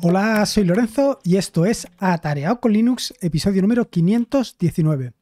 Hola, soy Lorenzo y esto es Atareado con Linux, episodio número 519.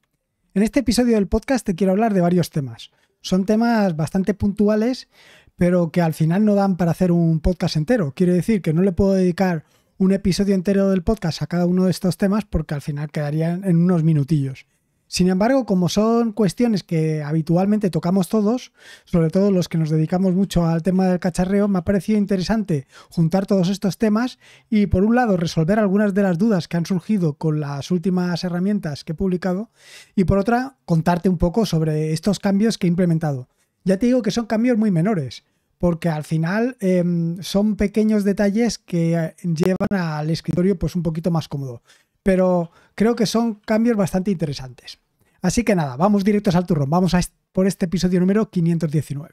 En este episodio del podcast te quiero hablar de varios temas. Son temas bastante puntuales, pero que al final no dan para hacer un podcast entero. Quiere decir que no le puedo dedicar un episodio entero del podcast a cada uno de estos temas porque al final quedarían en unos minutillos. Sin embargo, como son cuestiones que habitualmente tocamos todos, sobre todo los que nos dedicamos mucho al tema del cacharreo, me ha parecido interesante juntar todos estos temas y, por un lado, resolver algunas de las dudas que han surgido con las últimas herramientas que he publicado y, por otra, contarte un poco sobre estos cambios que he implementado. Ya te digo que son cambios muy menores porque al final em, son pequeños detalles que eh, llevan al escritorio pues un poquito más cómodo. Pero creo que son cambios bastante interesantes. Así que nada, vamos directos al turrón, vamos a por este episodio número 519.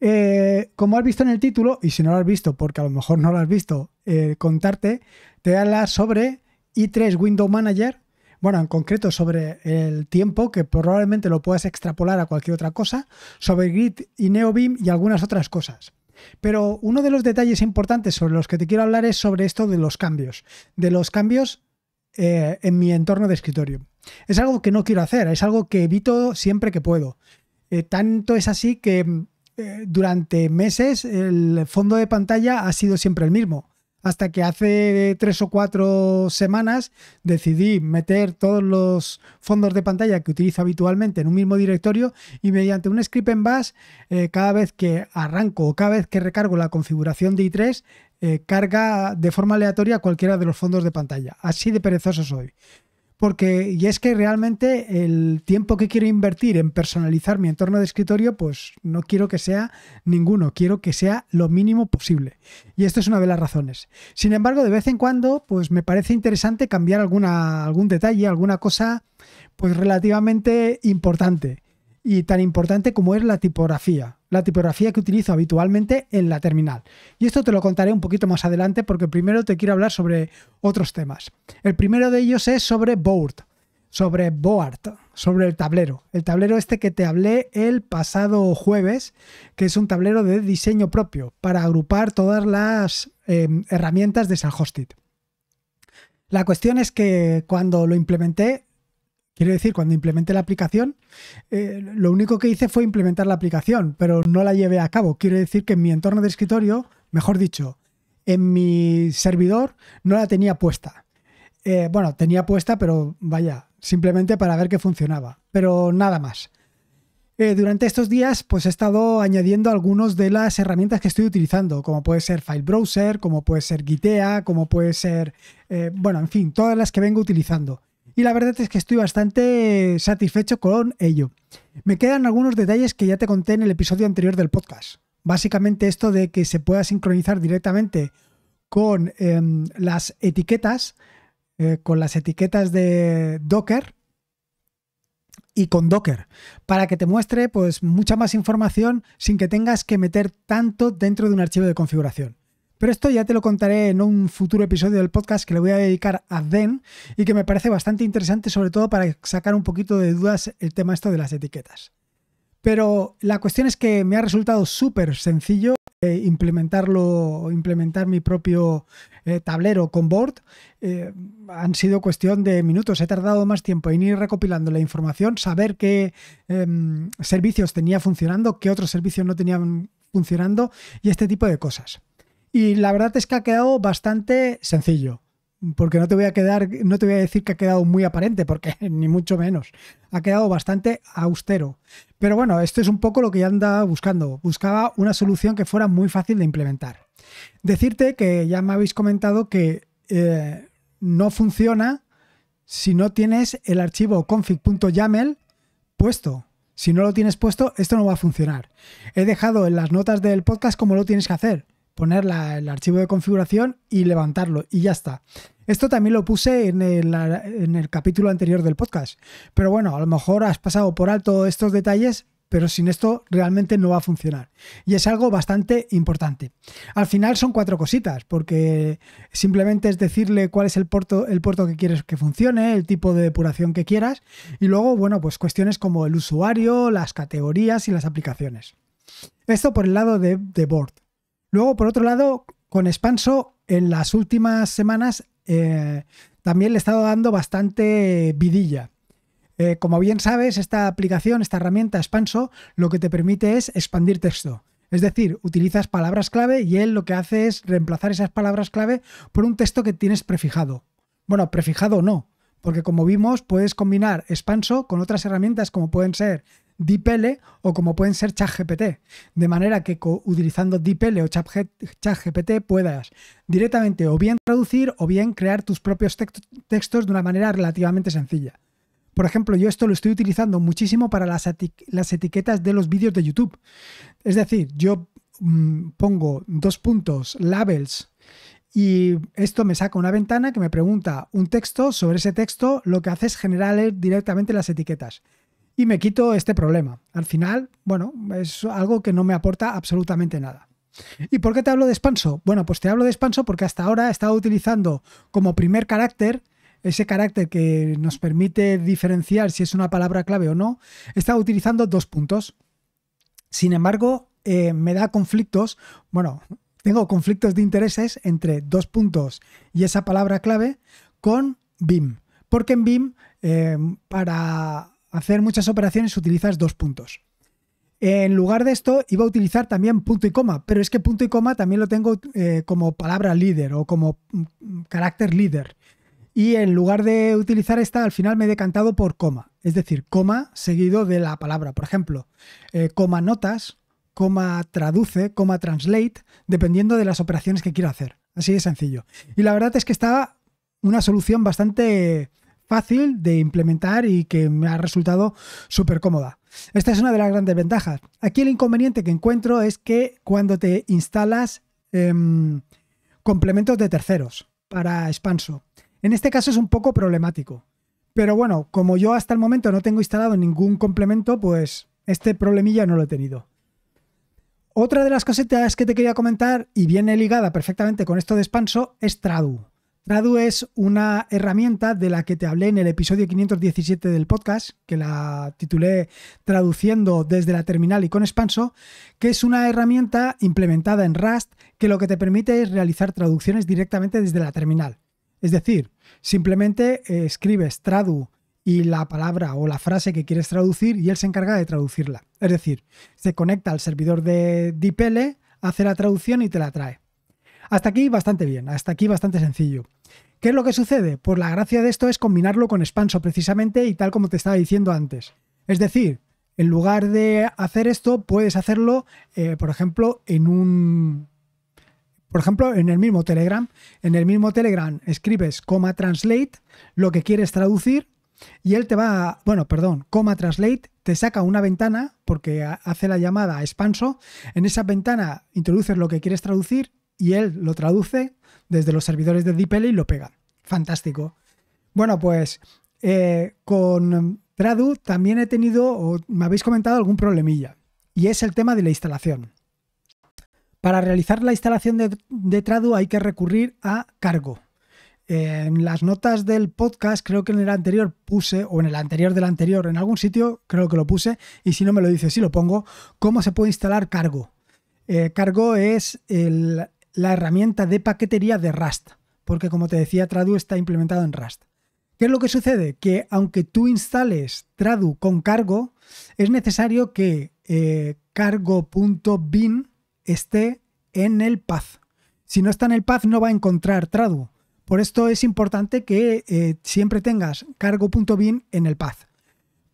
Eh, como has visto en el título, y si no lo has visto, porque a lo mejor no lo has visto, eh, contarte, te hablar sobre i3 Window Manager bueno, en concreto sobre el tiempo, que probablemente lo puedas extrapolar a cualquier otra cosa, sobre Grid y NeoBeam y algunas otras cosas. Pero uno de los detalles importantes sobre los que te quiero hablar es sobre esto de los cambios, de los cambios eh, en mi entorno de escritorio. Es algo que no quiero hacer, es algo que evito siempre que puedo. Eh, tanto es así que eh, durante meses el fondo de pantalla ha sido siempre el mismo hasta que hace tres o cuatro semanas decidí meter todos los fondos de pantalla que utilizo habitualmente en un mismo directorio y mediante un script en bash, eh, cada vez que arranco o cada vez que recargo la configuración de i3, eh, carga de forma aleatoria cualquiera de los fondos de pantalla. Así de perezoso soy porque y es que realmente el tiempo que quiero invertir en personalizar mi entorno de escritorio, pues no quiero que sea ninguno, quiero que sea lo mínimo posible. Y esto es una de las razones. Sin embargo, de vez en cuando, pues me parece interesante cambiar alguna, algún detalle, alguna cosa, pues relativamente importante. Y tan importante como es la tipografía la tipografía que utilizo habitualmente en la terminal. Y esto te lo contaré un poquito más adelante porque primero te quiero hablar sobre otros temas. El primero de ellos es sobre board, sobre board, sobre el tablero. El tablero este que te hablé el pasado jueves, que es un tablero de diseño propio para agrupar todas las eh, herramientas de San La cuestión es que cuando lo implementé Quiero decir, cuando implementé la aplicación, eh, lo único que hice fue implementar la aplicación, pero no la llevé a cabo. Quiero decir que en mi entorno de escritorio, mejor dicho, en mi servidor, no la tenía puesta. Eh, bueno, tenía puesta, pero vaya, simplemente para ver que funcionaba, pero nada más. Eh, durante estos días, pues he estado añadiendo algunas de las herramientas que estoy utilizando, como puede ser File Browser, como puede ser Gitea, como puede ser, bueno, en fin, todas las que vengo utilizando y la verdad es que estoy bastante satisfecho con ello. Me quedan algunos detalles que ya te conté en el episodio anterior del podcast. Básicamente esto de que se pueda sincronizar directamente con em, las etiquetas, eh, con las etiquetas de Docker y con Docker, para que te muestre pues mucha más información sin que tengas que meter tanto dentro de un archivo de configuración. Pero esto ya te lo contaré en un futuro episodio del podcast que le voy a dedicar a Zen y que me parece bastante interesante, sobre todo para sacar un poquito de dudas el tema esto de las etiquetas. Pero la cuestión es que me ha resultado súper sencillo eh, implementarlo, implementar mi propio eh, tablero con board, eh, han sido cuestión de minutos. He tardado más tiempo en ir recopilando la información, saber qué em, servicios tenía funcionando, qué otros servicios no tenían funcionando y este tipo de cosas. Y la verdad es que ha quedado bastante sencillo. Porque no te voy a quedar, no te voy a decir que ha quedado muy aparente, porque ni mucho menos. Ha quedado bastante austero. Pero bueno, esto es un poco lo que ya andaba buscando. Buscaba una solución que fuera muy fácil de implementar. Decirte que ya me habéis comentado que eh, no funciona si no tienes el archivo config.yaml puesto. Si no lo tienes puesto, esto no va a funcionar. He dejado en las notas del podcast cómo lo tienes que hacer poner el archivo de configuración y levantarlo y ya está. Esto también lo puse en el, capítulo anterior del podcast. Pero bueno, a lo mejor has pasado por alto estos detalles, pero sin esto realmente no va a funcionar. Y es algo bastante importante. Al final son cuatro cositas, porque simplemente es decirle cuál es el puerto, el puerto que quieres que funcione, el tipo de depuración que quieras, y luego, bueno, pues cuestiones como el usuario, las categorías y las aplicaciones. Esto por el lado de, de board. Luego, por otro lado, con Expanso, en las últimas semanas eh, también le he estado dando bastante vidilla. Eh, como bien sabes, esta aplicación, esta herramienta Expanso, lo que te permite es expandir texto. Es decir, utilizas palabras clave y él lo que hace es reemplazar esas palabras clave por un texto que tienes prefijado. Bueno, prefijado no, porque como vimos, puedes combinar Expanso con otras herramientas como pueden ser DeepL o como pueden ser ChatGPT. De manera que utilizando DeepL o ChatGPT puedas directamente o bien traducir o bien crear tus propios textos de una manera relativamente sencilla. Por ejemplo, yo esto lo estoy utilizando muchísimo para las, las etiquetas de los vídeos de YouTube. Es decir, yo mm, pongo dos puntos, labels, y esto me saca una ventana que me pregunta un texto, sobre ese texto lo que hace es generar directamente las etiquetas y me quito este problema. Al final, bueno, es algo que no me aporta absolutamente nada. ¿Y por qué te hablo de Spanso? Bueno, pues te hablo de Spanso porque hasta ahora he estado utilizando como primer carácter ese carácter que nos permite diferenciar si es una palabra clave o no, he estado utilizando dos puntos. Sin embargo, eh, me da conflictos, bueno, tengo conflictos de intereses entre dos puntos y esa palabra clave con BIM. Porque en BIM, eh, para hacer muchas operaciones utilizas dos puntos. En lugar de esto, iba a utilizar también punto y coma, pero es que punto y coma también lo tengo eh, como palabra líder o como mm, carácter líder. Y en lugar de utilizar esta, al final me he decantado por coma, es decir, coma seguido de la palabra. Por ejemplo, eh, coma notas, coma traduce, coma translate, dependiendo de las operaciones que quiero hacer. Así de sencillo. Y la verdad es que estaba una solución bastante fácil de implementar y que me ha resultado súper cómoda. Esta es una de las grandes ventajas. Aquí el inconveniente que encuentro es que cuando te instalas em, complementos de terceros para Expanso, en este caso es un poco problemático. Pero bueno, como yo hasta el momento no tengo instalado ningún complemento, pues este problemilla no lo he tenido. Otra de las cositas que te quería comentar, y viene ligada perfectamente con esto de Expanso, es Tradu. Tradu es una herramienta de la que te hablé en el episodio 517 del podcast, que la titulé Traduciendo desde la terminal y con expanso, que es una herramienta implementada en Rust que lo que te permite es realizar traducciones directamente desde la terminal. Es decir, simplemente eh, escribes tradu y la palabra o la frase que quieres traducir y él se encarga de traducirla. Es decir, se conecta al servidor de DPL, hace la traducción y te la trae. Hasta aquí bastante bien, hasta aquí bastante sencillo. ¿Qué es lo que sucede? Pues la gracia de esto es combinarlo con Expanso precisamente y tal como te estaba diciendo antes. Es decir, en lugar de hacer esto, puedes hacerlo, eh, por ejemplo, en un... Por ejemplo, en el mismo Telegram, en el mismo Telegram escribes coma translate, lo que quieres traducir, y él te va, bueno, perdón, coma translate, te saca una ventana porque hace la llamada a expanso. En esa ventana introduces lo que quieres traducir y él lo traduce desde los servidores de DeepL y lo pega. Fantástico. Bueno, pues eh, con Tradu también he tenido, o me habéis comentado algún problemilla, y es el tema de la instalación. Para realizar la instalación de, Tradu hay que recurrir a cargo. en las notas del podcast, creo que en el anterior puse, o en el anterior del anterior, en algún sitio creo que lo puse, y si no me lo dice, sí lo pongo, cómo se puede instalar cargo. Eh, cargo es el, la herramienta de paquetería de Rust, porque como te decía, Tradu está implementado en Rust. ¿Qué es lo que sucede? Que aunque tú instales Tradu con cargo, es necesario que eh, cargo.bin esté en el path. Si no está en el path, no va a encontrar Tradu. Por esto es importante que eh, siempre tengas cargo.bin en el path.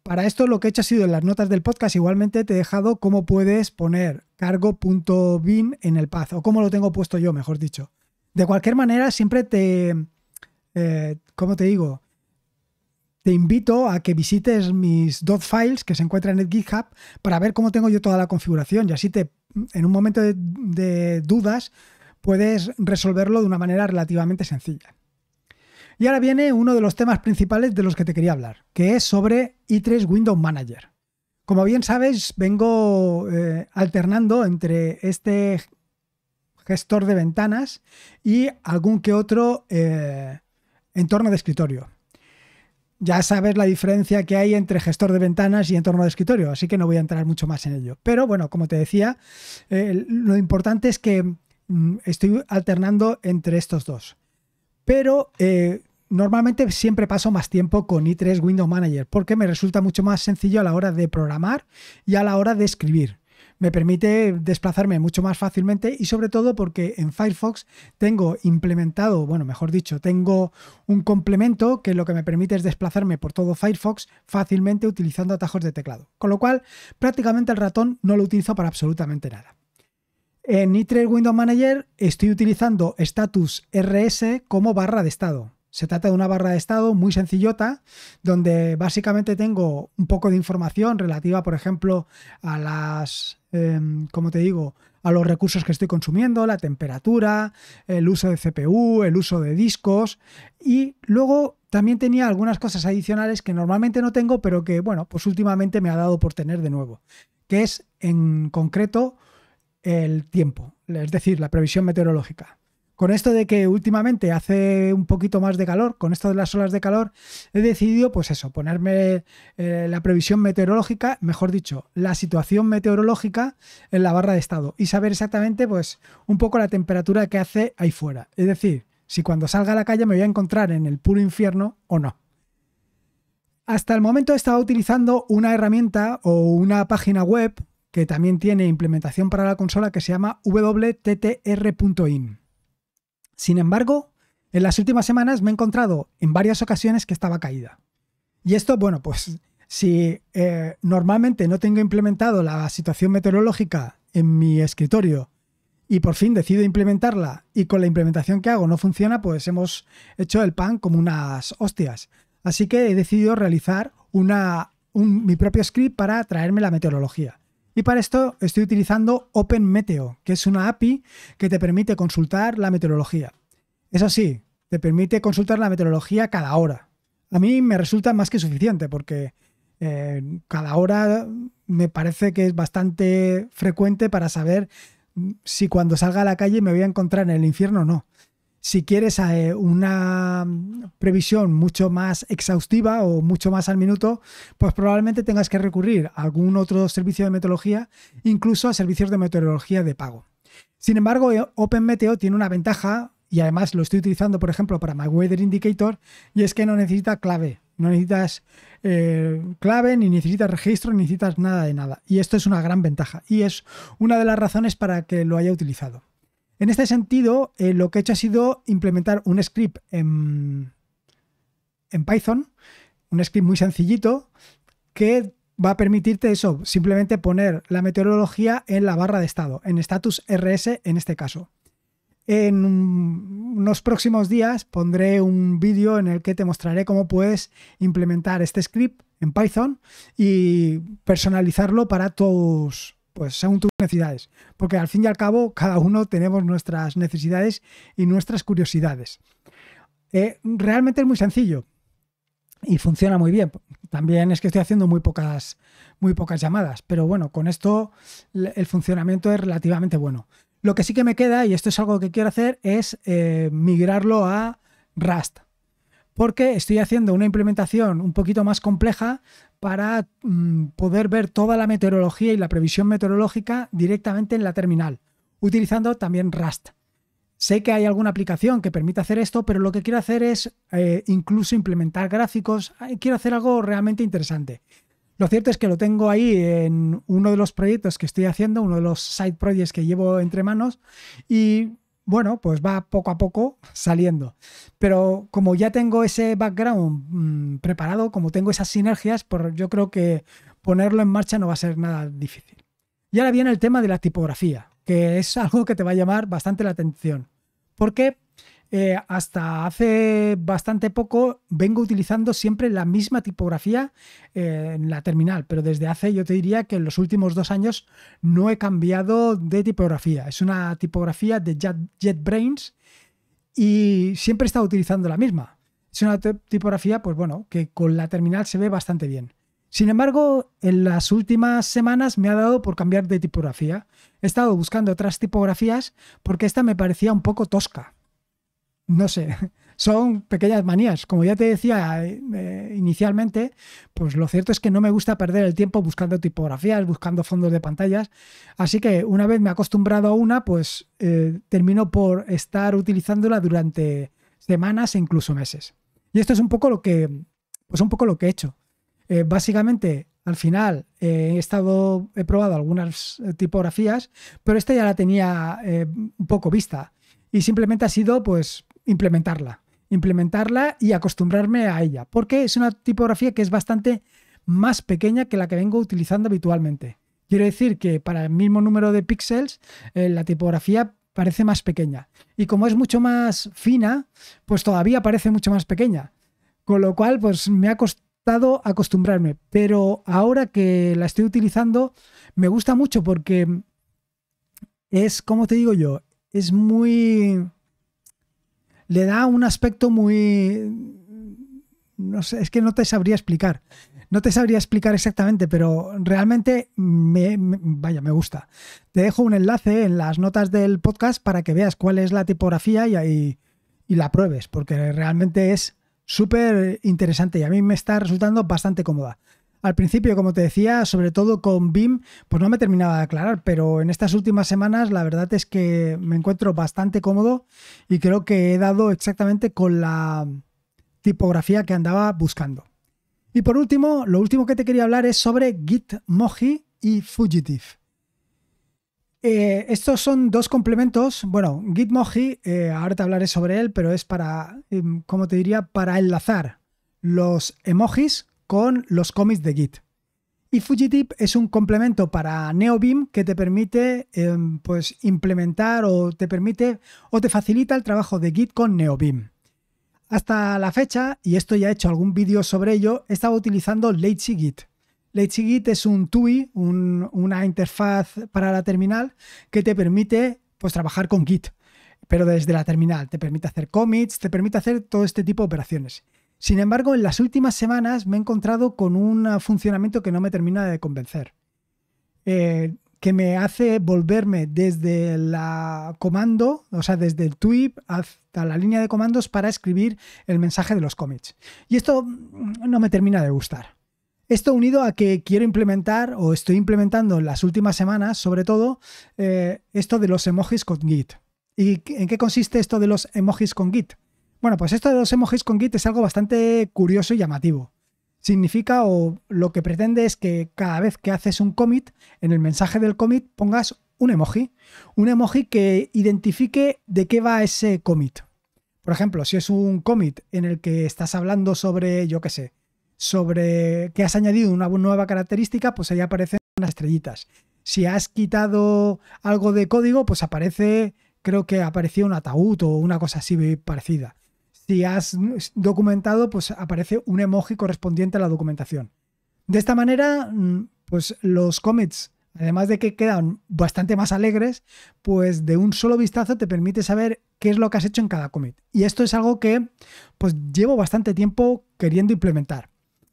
Para esto lo que he hecho ha sido en las notas del podcast, igualmente te he dejado cómo puedes poner cargo.bin en el path, o cómo lo tengo puesto yo, mejor dicho. De cualquier manera, siempre te, eh, te digo? Te invito a que visites mis dot files que se encuentran en GitHub para ver cómo tengo yo toda la configuración y así te, en un momento de dudas puedes resolverlo de una manera relativamente sencilla. Y ahora viene uno de los temas principales de los que te quería hablar, que es sobre i3 Window Manager. Como bien sabes, vengo eh, alternando entre este gestor de ventanas y algún que otro eh, entorno de escritorio. Ya sabes la diferencia que hay entre gestor de ventanas y entorno de escritorio, así que no voy a entrar mucho más en ello. Pero bueno, como te decía, eh, lo importante es que mm, estoy alternando entre estos dos. Pero normalmente siempre paso más tiempo con i3 Window Manager porque me resulta mucho más sencillo a la hora de programar y a la hora de escribir. Me permite desplazarme mucho más fácilmente y sobre todo porque en Firefox tengo implementado, bueno, mejor dicho, tengo un complemento que lo que me permite es desplazarme por todo Firefox fácilmente utilizando atajos de teclado. Con lo cual, prácticamente el ratón no lo utilizo para absolutamente nada. En i3 Window Manager estoy utilizando status rs como barra de estado se trata de una barra de estado muy sencillota, donde básicamente tengo un poco de información relativa, por ejemplo, a las, em, como te digo, a los recursos que estoy consumiendo, la temperatura, el uso de CPU, el uso de discos. Y luego también tenía algunas cosas adicionales que normalmente no tengo, pero que, bueno, pues últimamente me ha dado por tener de nuevo, que es en concreto el tiempo, es decir, la previsión meteorológica con esto de que últimamente hace un poquito más de calor, con esto de las olas de calor, he decidido, pues eso, ponerme eh, la previsión meteorológica, mejor dicho, la situación meteorológica en la barra de estado y saber exactamente, pues, un poco la temperatura que hace ahí fuera. Es decir, si cuando salga a la calle me voy a encontrar en el puro infierno o no. Hasta el momento he estado utilizando una herramienta o una página web que también tiene implementación para la consola que se llama wttr.in. Sin embargo, en las últimas semanas me he encontrado en varias ocasiones que estaba caída. Y esto, bueno, pues si eh, normalmente no tengo implementado la situación meteorológica en mi escritorio y por fin decido implementarla y con la implementación que hago no funciona, pues hemos hecho el pan como unas hostias. Así que he decidido realizar una, mi propio script para traerme la meteorología. Y para esto estoy utilizando OpenMeteo, que es una API que te permite consultar la meteorología. Eso sí, te permite consultar la meteorología cada hora. A mí me resulta más que suficiente porque eh, cada hora me parece que es bastante frecuente para saber si cuando salga a la calle me voy a encontrar en el infierno o no. Si quieres eh, una previsión mucho más exhaustiva o mucho más al minuto, pues probablemente tengas que recurrir a algún otro servicio de meteorología, incluso a servicios de meteorología de pago. Sin embargo, eh, OpenMeteo tiene una ventaja y además lo estoy utilizando, por ejemplo, para My Weather Indicator, y es que no necesita clave. No necesitas eh, clave, ni necesitas registro, ni necesitas nada de nada. Y esto es una gran ventaja. Y es una de las razones para que lo haya utilizado. En este sentido, eh, lo que he hecho ha sido implementar un script en, en Python, un script muy sencillito, que va a permitirte eso, simplemente poner la meteorología en la barra de estado, en status RS en este caso. En unos próximos días pondré un vídeo en el que te mostraré cómo puedes implementar este script en Python y personalizarlo para todos pues según tus necesidades, porque al fin y al cabo cada uno tenemos nuestras necesidades y nuestras curiosidades. Eh, realmente es muy sencillo y funciona muy bien. También es que estoy haciendo muy pocas, muy pocas llamadas, pero bueno, con esto el funcionamiento es relativamente bueno. Lo que sí que me queda, y esto es algo que quiero hacer, es eh, migrarlo a Rust, porque estoy haciendo una implementación un poquito más compleja para mm, poder ver toda la meteorología y la previsión meteorológica directamente en la terminal, utilizando también Rust. Sé que hay alguna aplicación que permita hacer esto, pero lo que quiero hacer es eh, incluso implementar gráficos. Quiero hacer algo realmente interesante. Lo cierto es que lo tengo ahí en uno de los proyectos que estoy haciendo, uno de los side projects que llevo entre manos, y bueno, pues va poco a poco saliendo. Pero como ya tengo ese background mm, preparado, como tengo esas sinergias, por, pues yo creo que ponerlo en marcha no va a ser nada difícil. Y ahora viene el tema de la tipografía, que es algo que te va a llamar bastante la atención. qué? Eh, hasta hace bastante poco vengo utilizando siempre la misma tipografía eh, en la terminal, pero desde hace yo te diría que en los últimos dos años no he cambiado de tipografía. Es una tipografía de JetBrains y siempre he estado utilizando la misma. Es una tipografía, pues bueno, que con la terminal se ve bastante bien. Sin embargo, en las últimas semanas me ha dado por cambiar de tipografía. He estado buscando otras tipografías porque esta me parecía un poco tosca no sé, son pequeñas manías. Como ya te decía eh, inicialmente, pues lo cierto es que no me gusta perder el tiempo buscando tipografías, buscando fondos de pantallas. Así que una vez me he acostumbrado a una, pues eh, termino por estar utilizándola durante semanas e incluso meses. Y esto es un poco lo que, pues un poco lo que he hecho. Eh, básicamente, al final he estado, he probado algunas tipografías, pero esta ya la tenía un poco vista. Y simplemente ha sido, pues, implementarla, implementarla y acostumbrarme a ella, porque es una tipografía que es bastante más pequeña que la que vengo utilizando habitualmente. Quiero decir que para el mismo número de píxeles, eh, la tipografía parece más pequeña. Y como es mucho más fina, pues todavía parece mucho más pequeña. Con lo cual, pues me ha costado acostumbrarme. Pero ahora que la estoy utilizando, me gusta mucho porque es, como te digo yo, es muy le da un aspecto muy... No sé, es que no te sabría explicar. No te sabría explicar exactamente, pero realmente me, vaya, me gusta. Te dejo un enlace en las notas del podcast para que veas cuál es la tipografía y, y la pruebes, porque realmente es súper interesante y a mí me está resultando bastante cómoda. Al principio, como te decía, sobre todo con BIM, pues no me terminaba de aclarar, pero en estas últimas semanas la verdad es que me encuentro bastante cómodo y creo que he dado exactamente con la tipografía que andaba buscando. Y por último, lo último que te quería hablar es sobre Gitmoji y Fugitive. Eh, estos son dos complementos. Bueno, Gitmoji, eh, ahora te hablaré sobre él, pero es para, em, como te diría, para enlazar los emojis con los cómics de Git. Y fujitip es un complemento para neobim que te permite em, pues, implementar o te permite o te facilita el trabajo de Git con neobim Hasta la fecha, y esto ya he hecho algún vídeo sobre ello, estaba utilizando LazyGit. Git. Git es un TUI, una interfaz para la terminal que te permite pues, trabajar con Git, pero desde la terminal. Te permite hacer commits, te permite hacer todo este tipo de operaciones. Sin embargo, en las últimas semanas me he encontrado con un funcionamiento que no me termina de convencer, eh, que me hace volverme desde el comando, o sea, desde el tweet hasta la línea de comandos para escribir el mensaje de los commits. Y esto no me termina de gustar. Esto unido a que quiero implementar o estoy implementando en las últimas semanas, sobre todo, eh, esto de los emojis con Git. ¿Y en qué consiste esto de los emojis con Git? Bueno, pues esto de los emojis con Git es algo bastante curioso y llamativo. Significa o lo que pretende es que cada vez que haces un commit, en el mensaje del commit pongas un emoji. Un emoji que identifique de qué va ese commit. Por ejemplo, si es un commit en el que estás hablando sobre, yo qué sé, sobre que has añadido una nueva característica, pues ahí aparecen unas estrellitas. Si has quitado algo de código, pues aparece, creo que aparecía un ataúd o una cosa así parecida si has documentado, pues aparece un emoji correspondiente a la documentación. De esta manera, mm, pues los commits, además de que quedan bastante más alegres, pues de un solo vistazo te permite saber qué es lo que has hecho en cada commit. Y esto es algo que pues llevo bastante tiempo queriendo implementar.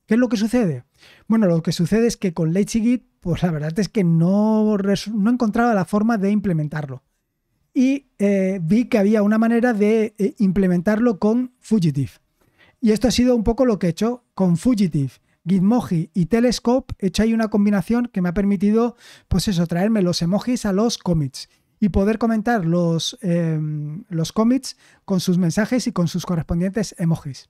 ¿Qué es lo que sucede? Bueno, lo que sucede es que con LazyGit, pues la verdad es que no, no encontraba la forma de implementarlo y eh, vi que había una manera de eh, implementarlo con Fugitive. Y esto ha sido un poco lo que he hecho con Fugitive. Gitmoji y Telescope, he hecho ahí una combinación que me ha permitido, pues eso, traerme los emojis a los commits y poder comentar los, em, los cómics con sus mensajes y con sus correspondientes emojis.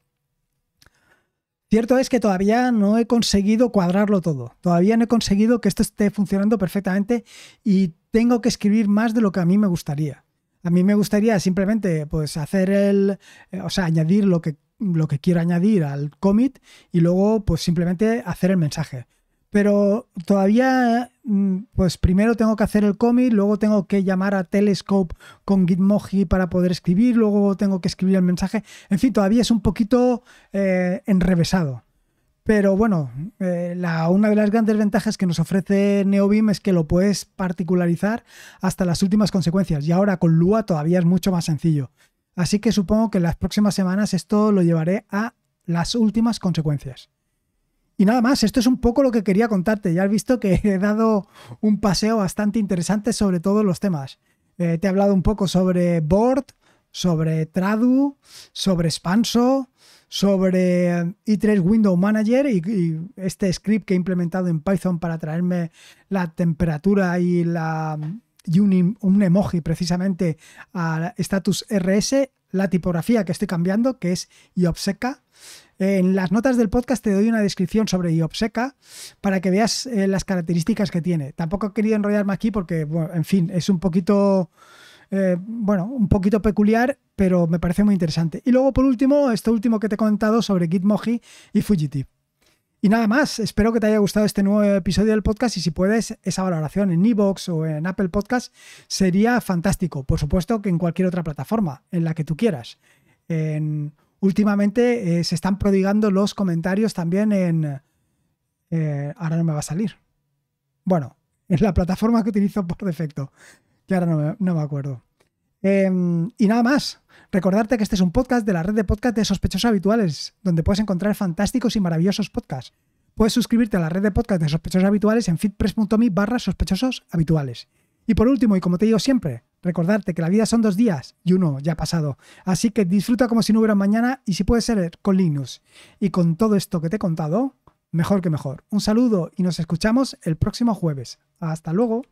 Cierto es que todavía no he conseguido cuadrarlo todo, todavía no he conseguido que esto esté funcionando perfectamente y tengo que escribir más de lo que a mí me gustaría. A mí me gustaría simplemente pues hacer el, eh, o sea, añadir lo que, lo que quiero añadir al commit y luego pues simplemente hacer el mensaje. Pero todavía, mm, pues primero tengo que hacer el commit, luego tengo que llamar a Telescope con Gitmoji para poder escribir, luego tengo que escribir el mensaje. En fin, todavía es un poquito eh, enrevesado. Pero bueno, eh, una de las grandes ventajas que nos ofrece Neobim es que lo puedes particularizar hasta las últimas consecuencias y ahora con Lua todavía es mucho más sencillo. Así que supongo que en las próximas semanas esto lo llevaré a las últimas consecuencias. Y nada más, esto es un poco lo que quería contarte. Ya has visto que he dado un paseo bastante interesante sobre todos los temas. Eh, te he hablado un poco sobre Board, sobre Tradu, sobre Spanso, sobre eh, i3 Window Manager y, este script que he implementado en Python para traerme la temperatura y la un, emoji precisamente a status RS, la tipografía que estoy cambiando, que es Iopseca. En las notas del podcast te doy una descripción sobre Iobseca para que veas eh, las características que tiene. Tampoco he querido enrollarme aquí porque, bueno, en fin, es un poquito eh, bueno, un poquito peculiar, pero me parece muy interesante. Y luego, por último, esto último que te he comentado sobre Gitmoji y Fugitive. Y nada más, espero que te haya gustado este nuevo episodio del podcast y si puedes esa valoración en iVoox o en Apple Podcast sería fantástico. Por supuesto que en cualquier otra plataforma, en la que tú quieras. últimamente eh, se están prodigando los comentarios también en... Eh, ahora no me va a salir. Bueno, en la plataforma que utilizo por defecto que ahora no me, acuerdo. Em, y nada más. Recordarte que este es un podcast de la red de podcast de sospechosos habituales, donde puedes encontrar fantásticos y maravillosos podcasts. Puedes suscribirte a la red de podcast de sospechosos habituales en fitpress.me barra sospechosos habituales. Y por último, y como te digo siempre, recordarte que la vida son dos días y uno ya ha pasado. Así que disfruta como si no hubiera mañana y si puede ser eh, con Linux. Y con todo esto que te he contado, mejor que mejor. Un saludo y nos escuchamos el próximo jueves. Hasta luego.